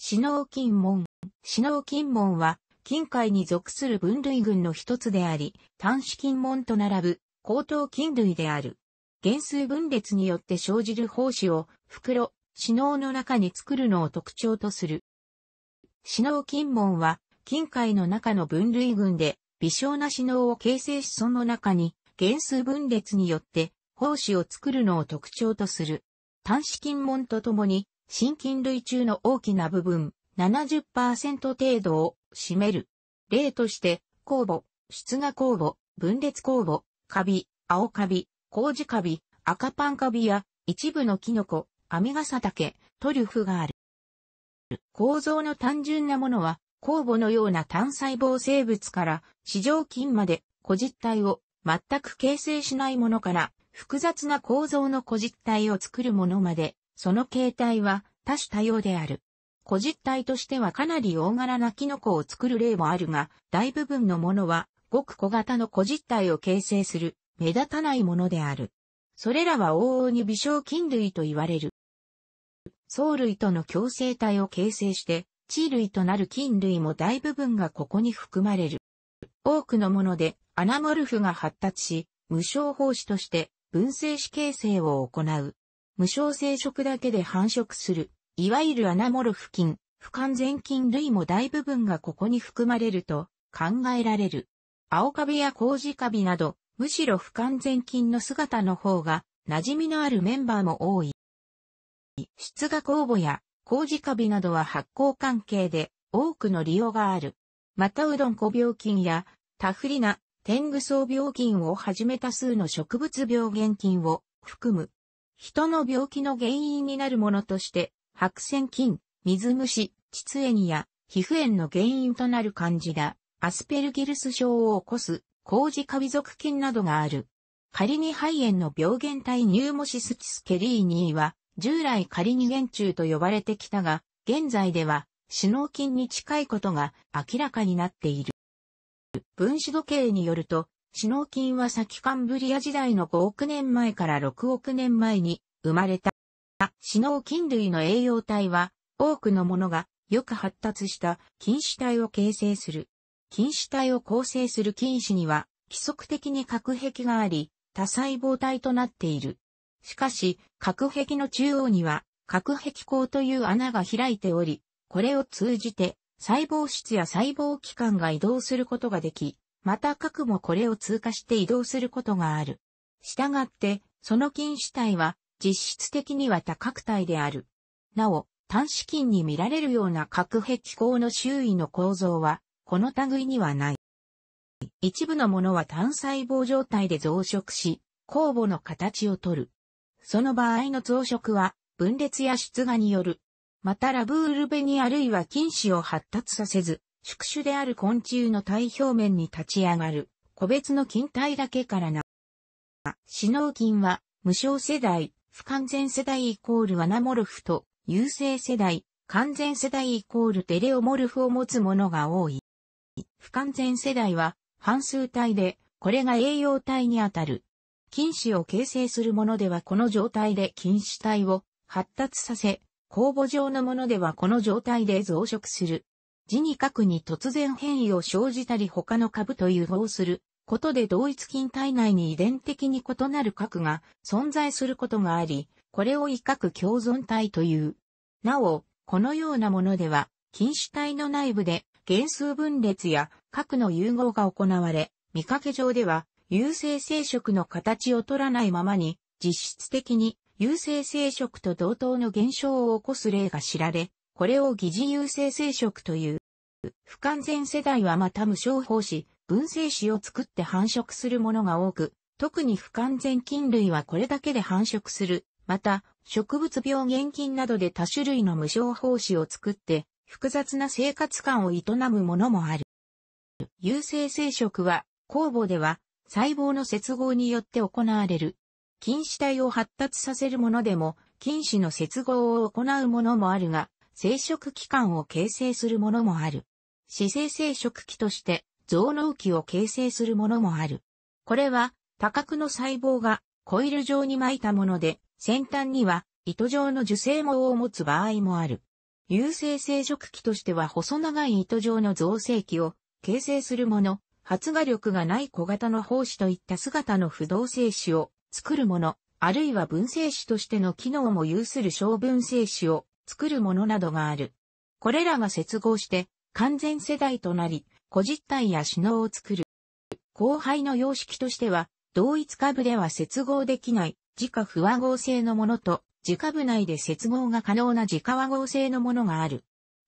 死ノ金門。死ノ金門は、近海に属する分類群の一つであり、単子金門と並ぶ、高等金類である。減数分裂によって生じる胞子を、袋、死ノの中に作るのを特徴とする。死ノ金門は、近海の中の分類群で、微小な死ノを形成しその中に、減数分裂によって、胞子を作るのを特徴とする。単子金門とともに、真菌類中の大きな部分、70%程度を占める。例として、酵母、出芽酵母、分裂酵母、カビ、青カビ、麹カビ、赤パンカビや一部のキノコ、アミガサタケ、トリュフがある。構造の単純なものは、酵母のような単細胞生物から市場菌まで個実体を全く形成しないものから複雑な構造の個実体を作るものまでその形態は多種多様である。個実体としてはかなり大柄なキノコを作る例もあるが、大部分のものはごく小型の個実体を形成する目立たないものである。それらは往々に微小菌類と言われる。藻類との共生体を形成して、地類となる菌類も大部分がここに含まれる。多くのものでアナモルフが発達し、無償胞子として分生子形成を行う。無償生殖だけで繁殖する、いわゆるアナモルフ菌、不完全菌類も大部分がここに含まれると考えられる。青カビや麹カビなど、むしろ不完全菌の姿の方が馴染みのあるメンバーも多い。出が酵母や麹カビなどは発酵関係で多くの利用がある。またうどん小病菌やタフリナ、天狗草病菌をはじめ多数の植物病原菌を含む人の病気の原因になるものとして、白癬菌、水虫、膣炎や皮膚炎の原因となる患者だ。アスペルギルス症を起こす、麹カビ属菌などがある。仮に肺炎の病原体ニューモシスチスケリーニーは、従来仮に原虫と呼ばれてきたが、現在では、死脳菌に近いことが明らかになっている。分子時計によると、シノー菌は先カンブリア時代の5億年前から6億年前に生まれた。シノ菌類の栄養体は多くのものがよく発達した菌糸体を形成する。菌糸体を構成する菌糸には規則的に核壁があり、多細胞体となっている。しかし、核壁の中央には核壁口という穴が開いており、これを通じて細胞質や細胞器官が移動することができ、また核もこれを通過して移動することがある。したがって、その菌主体は実質的には多角体である。なお、端子菌に見られるような核壁構の周囲の構造は、この類にはない。一部のものは単細胞状態で増殖し、酵母の形をとる。その場合の増殖は、分裂や出芽による。またラブールベニあるいは菌糸を発達させず、宿主である昆虫の体表面に立ち上がる、個別の菌体だけからな。死脳菌は、無償世代、不完全世代イコールアナモルフと、優勢世代、完全世代イコールテレオモルフを持つものが多い。不完全世代は、半数体で、これが栄養体にあたる。菌糸を形成するものではこの状態で菌糸体を発達させ、酵母状のものではこの状態で増殖する。字に書くに突然変異を生じたり他の株と融合することで同一菌体内に遺伝的に異なる核が存在することがあり、これを異核共存体という。なお、このようなものでは、菌種体の内部で原数分裂や核の融合が行われ、見かけ上では、有性生殖の形を取らないままに、実質的に有性生殖と同等の現象を起こす例が知られ、これを疑似有性生殖という。不完全世代はまた無症胞子、分生子を作って繁殖するものが多く、特に不完全菌類はこれだけで繁殖する。また、植物病原菌などで多種類の無症胞子を作って、複雑な生活感を営むものもある。有性生殖は、酵母では、細胞の接合によって行われる。菌糸体を発達させるものでも、菌糸の接合を行うものもあるが、生殖器官を形成するものもある。姿勢生殖器として増脳器を形成するものもある。これは多角の細胞がコイル状に巻いたもので、先端には糸状の受精毛を持つ場合もある。有性生殖器としては細長い糸状の造成器を形成するもの、発芽力がない小型の胞子といった姿の不動性子を作るもの、あるいは分性子としての機能も有する小分性子を作るものなどがある。これらが接合して完全世代となり、個実体や死脳を作る。後輩の様式としては、同一株では接合できない自家不和合性のものと、自家部内で接合が可能な自家和合性のものがある。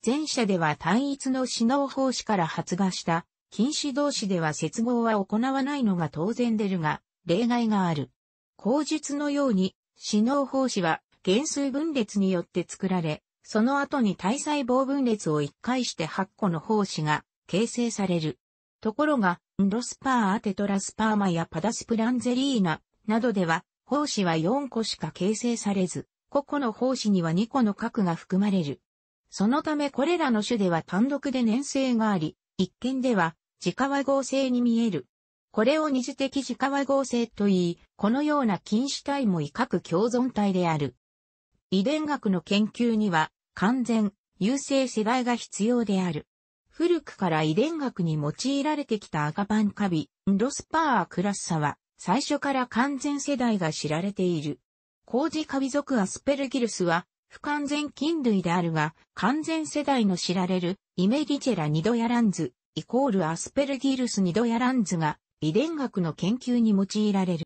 前者では単一の死脳方子から発芽した、禁止同士では接合は行わないのが当然出るが、例外がある。口述のように、死脳方子は減数分裂によって作られ、その後に体細胞分裂を1回して8個の胞子が形成される。ところが、ンドスパーアテトラスパーマやパダスプランゼリーナなどでは、胞子は4個しか形成されず、個々の胞子には2個の核が含まれる。そのためこれらの種では単独で粘性があり、一見では自家和合成に見える。これを二次的自家和合成と言い、このような菌糸体も異核共存体である。遺伝学の研究には完全、優勢世代が必要である。古くから遺伝学に用いられてきた赤パンカビ、ロスパークラッサは最初から完全世代が知られている。コウジカビ属アスペルギルスは不完全菌類であるが、完全世代の知られるイメギチェラニドヤランズ、イコールアスペルギルスニドヤランズが遺伝学の研究に用いられる。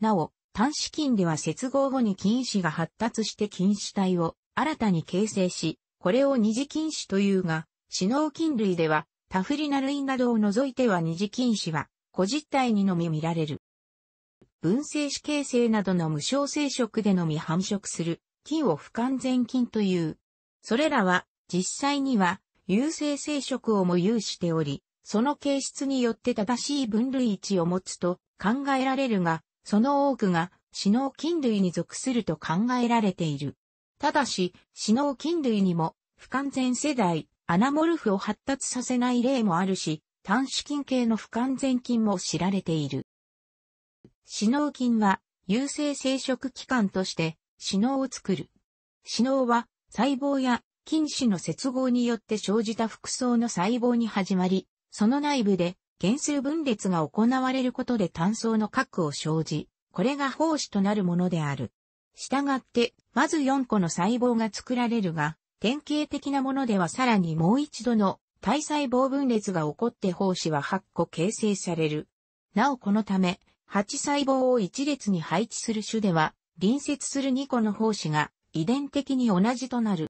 なお、単子菌では接合後に菌糸が発達して菌糸体を新たに形成し、これを二次菌糸というが、死脳菌類ではタフリナ類などを除いては二次菌糸は個実体にのみ見られる。分生子形成などの無償生殖でのみ繁殖する菌を不完全菌という。それらは実際には有性生殖をも有しており、その形質によって正しい分類値を持つと考えられるが、その多くが、死脳菌類に属すると考えられている。ただし、死脳菌類にも、不完全世代、アナモルフを発達させない例もあるし、短子菌系の不完全菌も知られている。死脳菌は、有性生殖器官として、死脳を作る。死脳は、細胞や菌糸の接合によって生じた複層の細胞に始まり、その内部で減数分裂が行われることで単層の核を生じ、これが胞子となるものである。したがって、まず4個の細胞が作られるが、典型的なものではさらにもう一度の体細胞分裂が起こって胞子は8個形成される。なおこのため、8細胞を1列に配置する種では、隣接する2個の胞子が遺伝的に同じとなる。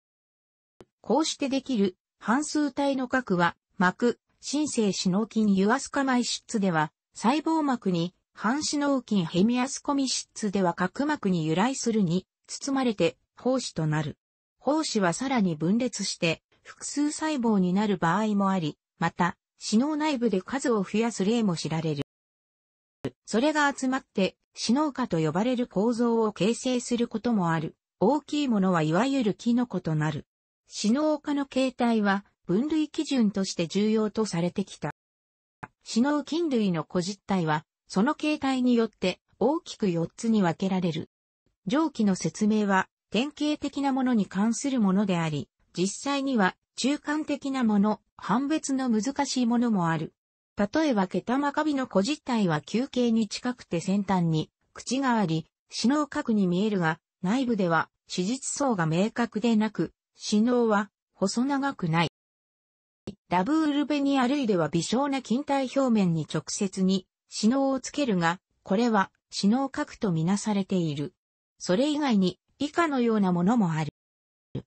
こうしてできる半数体の核は膜、新生死脳筋ユアスカマイツでは、細胞膜に、半死脳筋ヘミアスコミツでは角膜に由来するに、包まれて、胞子となる。胞子はさらに分裂して、複数細胞になる場合もあり、また、死脳内部で数を増やす例も知られる。それが集まって、死脳化と呼ばれる構造を形成することもある。大きいものはいわゆるキノコとなる。死脳化の形態は、分類基準として重要とされてきた。死の菌類の個実体は、その形態によって大きく4つに分けられる。上記の説明は、典型的なものに関するものであり、実際には中間的なもの、判別の難しいものもある。例えばケタマカビの個実体は球形に近くて先端に口があり、死脳核に見えるが、内部では手術層が明確でなく、死脳は細長くない。ダブールベニア類では微小な筋体表面に直接に、死脳をつけるが、これは、死脳核とみなされている。それ以外に、以下のようなものもある。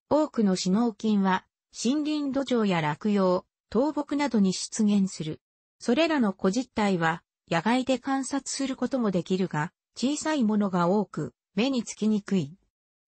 多くの死脳菌は、森林土壌や落葉、倒木などに出現する。それらの個実体は、野外で観察することもできるが、小さいものが多く、目につきにくい。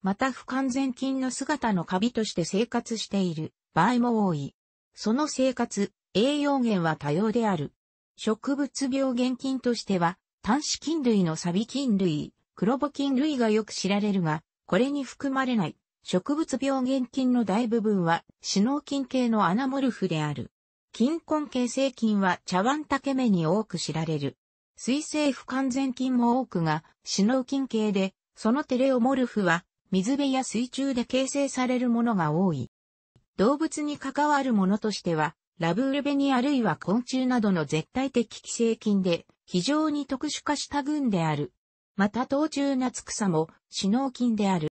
また不完全菌の姿のカビとして生活している場合も多い。その生活、栄養源は多様である。植物病原菌としては、端子菌類のサビ菌類、黒ボ菌類がよく知られるが、これに含まれない植物病原菌の大部分は、死脳菌系のアナモルフである。菌根形成菌は茶碗竹目に多く知られる。水性不完全菌も多くが、死脳菌系で、そのテレオモルフは、水辺や水中で形成されるものが多い。動物に関わるものとしては、ラブールベニあるいは昆虫などの絶対的寄生菌で、非常に特殊化した群である。また、冬虫夏草も、死脳菌である。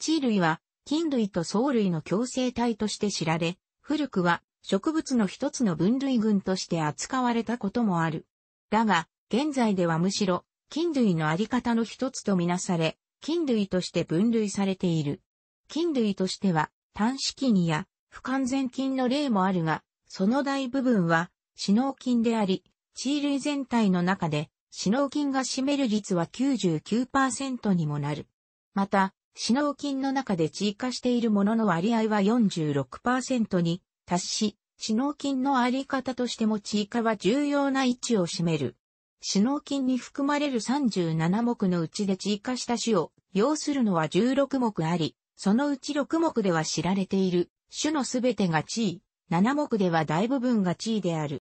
地類は、菌類と藻類の共生体として知られ、古くは、植物の一つの分類群として扱われたこともある。だが、現在ではむしろ、菌類のあり方の一つとみなされ、菌類として分類されている。菌類としては、短子にや不完全菌の例もあるが、その大部分は、死脳菌であり、地類全体の中で、死脳菌が占める率は99%にもなる。また、死脳筋の中で地位化しているものの割合は46%に達し、死脳筋のあり方としても地位化は重要な位置を占める。死脳筋に含まれる37目のうちで地位化した種を要するのは16目あり、そのうち6目では知られている、種のすべてが地位、7目では大部分が地位である。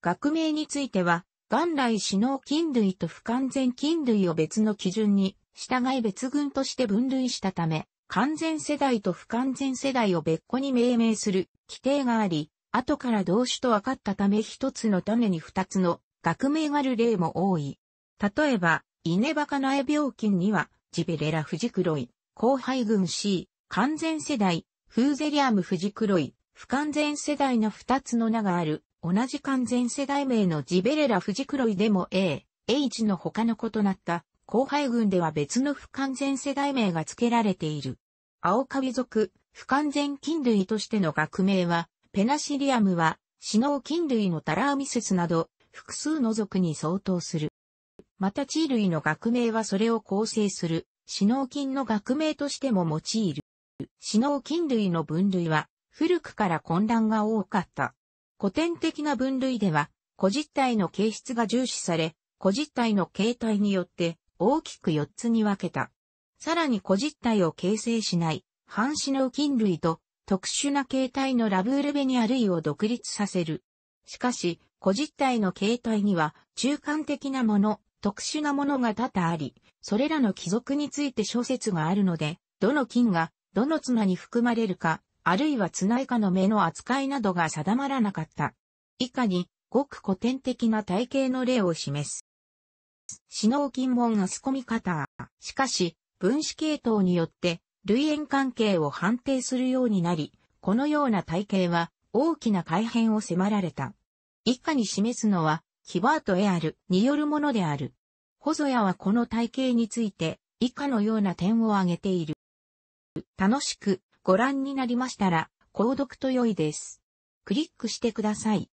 学名については、元来死脳菌類と不完全菌類を別の基準に、従い別群として分類したため、完全世代と不完全世代を別個に命名する規定があり、後から同種と分かったため一つの種に二つの学名がある例も多い。例えば、イネバカナエ病菌には、ジベレラフジクロイ、後輩群 C、完全世代、フーゼリアム・フジクロイ、不完全世代の二つの名がある、同じ完全世代名のジベレラ・フジクロイでも A、H の他の異なった、後輩群では別の不完全世代名が付けられている。青カビ属、不完全菌類としての学名は、ペナシリアムは、死脳菌類のタラーミセスなど、複数の属に相当する。また地類の学名はそれを構成するシノ菌の学名としても用いる。シノ菌類の分類は、古くから混乱が多かった。古典的な分類では、個実体の形質が重視され、個実体の形態によって大きく4つに分けた。さらに個実体を形成しない、半死の菌類と特殊な形態のラブールベニア類を独立させる。しかし、個実体の形態には中間的なもの、特殊なものが多々あり、それらの貴族について諸説があるので、どの金が、どの綱に含まれるか、あるいは綱以下の目の扱いなどが定まらなかった。以下に、ごく古典的な体系の例を示す。死脳金門アスコミカター。しかし、分子系統によって、類縁関係を判定するようになり、このような体系は、大きな改変を迫られた。以下に示すのは、キバート・エアルによるものである。ホゾヤはこの体系について以下のような点を挙げている。楽しくご覧になりましたら、購読と良いです。クリックしてください。